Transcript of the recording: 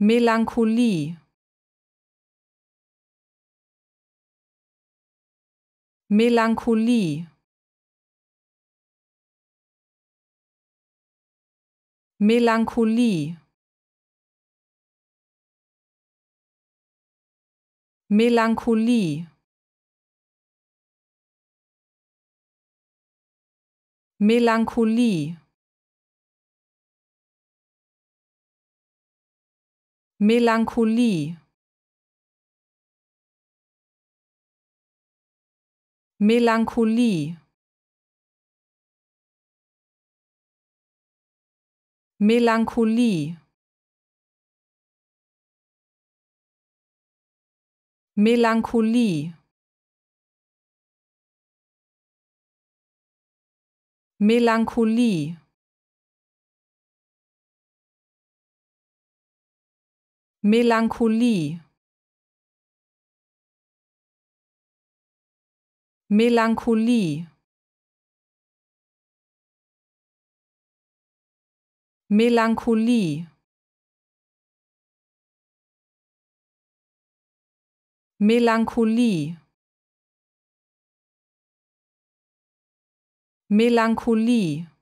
Melancholie Melancholie Melancholie Melancholie Melancholie Melancholie Melancholie Melancholie Melancholie Melancholie Melancholie Melancholie Melancholie Melancholie Melancholie